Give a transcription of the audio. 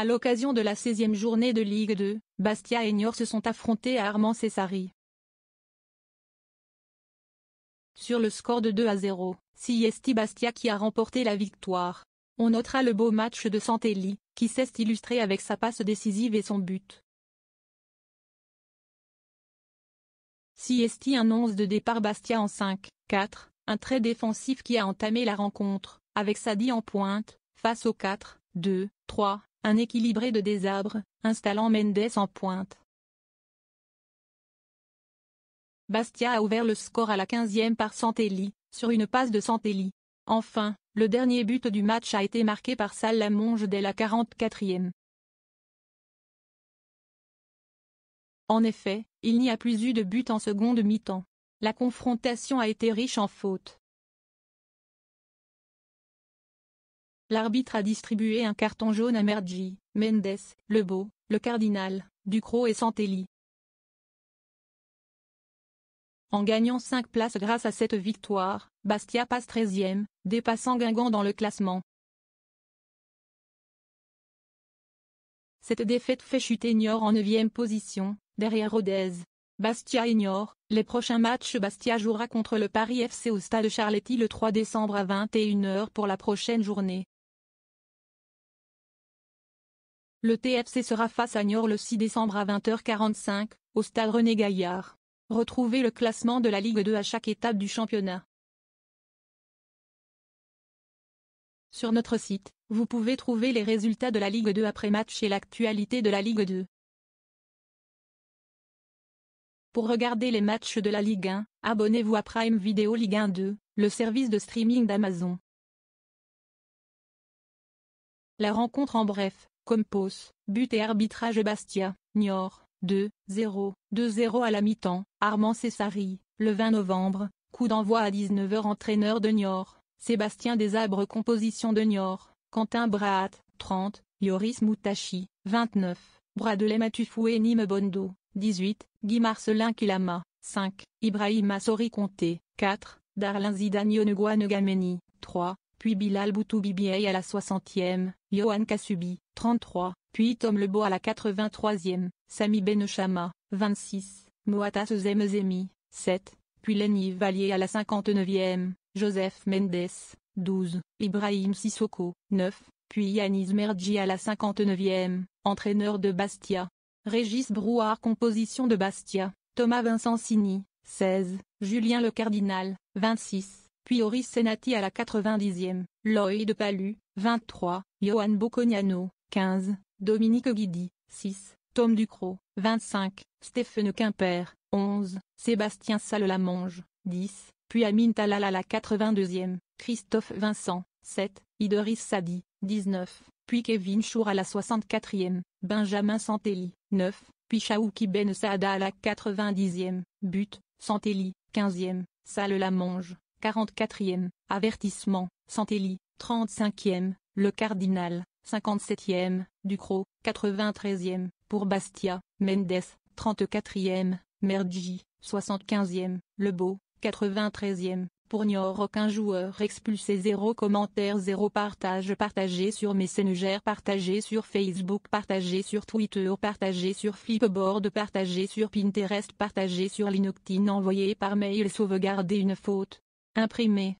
À l'occasion de la 16e journée de Ligue 2, Bastia et Niort se sont affrontés à Armand Cessari. Sur le score de 2 à 0, Siesti Bastia qui a remporté la victoire. On notera le beau match de Santelli, qui s'est illustré avec sa passe décisive et son but. Siesti annonce de départ Bastia en 5, 4, un trait défensif qui a entamé la rencontre, avec Sadi en pointe, face aux 4, 2, 3, un équilibré de désabre, installant Mendes en pointe. Bastia a ouvert le score à la 15e par Santelli, sur une passe de Santelli. Enfin, le dernier but du match a été marqué par Salamonge dès la 44e. En effet, il n'y a plus eu de but en seconde mi-temps. La confrontation a été riche en fautes. L'arbitre a distribué un carton jaune à Mergi, Mendes, Lebeau, Le Cardinal, Ducrot et Santelli. En gagnant 5 places grâce à cette victoire, Bastia passe 13e, dépassant Guingamp dans le classement. Cette défaite fait chuter Niort en 9e position, derrière Rodez. Bastia ignore, les prochains matchs Bastia jouera contre le Paris FC au stade Charletti le 3 décembre à 21h pour la prochaine journée. Le TFC sera face à Niort le 6 décembre à 20h45, au stade René Gaillard. Retrouvez le classement de la Ligue 2 à chaque étape du championnat. Sur notre site, vous pouvez trouver les résultats de la Ligue 2 après match et l'actualité de la Ligue 2. Pour regarder les matchs de la Ligue 1, abonnez-vous à Prime Video Ligue 1 2, le service de streaming d'Amazon. La rencontre en bref. Compos, but et arbitrage Bastia, Niort, 2, 0, 2-0 à la mi-temps, Armand Cessari, le 20 novembre, coup d'envoi à 19h entraîneur de Niort, Sébastien Desabres composition de Niort, Quentin Brahat, 30, Yoris Moutachi, 29, Matufou et Nîmes Bondo, 18, Guy Marcelin Kilama, 5, Ibrahim Assori Conté, 4, Darlin Zidane Yoneguane Gameni, 3, puis Bilal Boutoubibiei à la 60e, Johan Kasubi, 33, puis Tom Lebo à la 83e, Sami Benechama, 26, Moatas Zemzemi, 7, puis Lenny Vallier à la 59e, Joseph Mendes, 12, Ibrahim Sissoko, 9, puis Yanis Mergi à la 59e, entraîneur de Bastia. Régis Brouard Composition de Bastia, Thomas Vincent 16, Julien Le Cardinal, 26, puis Horis Senati à la 90e, Lloyd Palu, 23, Johan Bocognano, 15, Dominique Guidi, 6, Tom Ducrot, 25, Stéphane Quimper, 11, Sébastien salle 10, puis Amin Talal à la 82e, Christophe Vincent, 7, Idris Sadi, 19, puis Kevin Chour à la 64e, Benjamin Santelli, 9, puis Shaouki Ben Saada à la 90e, But, Santelli, 15e, Salle 44e, avertissement, Santelli, 35e, le cardinal, 57e, Ducrot, 93e, pour Bastia, Mendes, 34e, Mergi, 75e, Beau, 93e, pour Niort aucun joueur expulsé 0 commentaire 0 partage partagé sur Messenger partagé sur Facebook partagé sur Twitter partagé sur Flipboard partagé sur Pinterest partagé sur LinkedIn envoyé par mail sauvegarder une faute Imprimer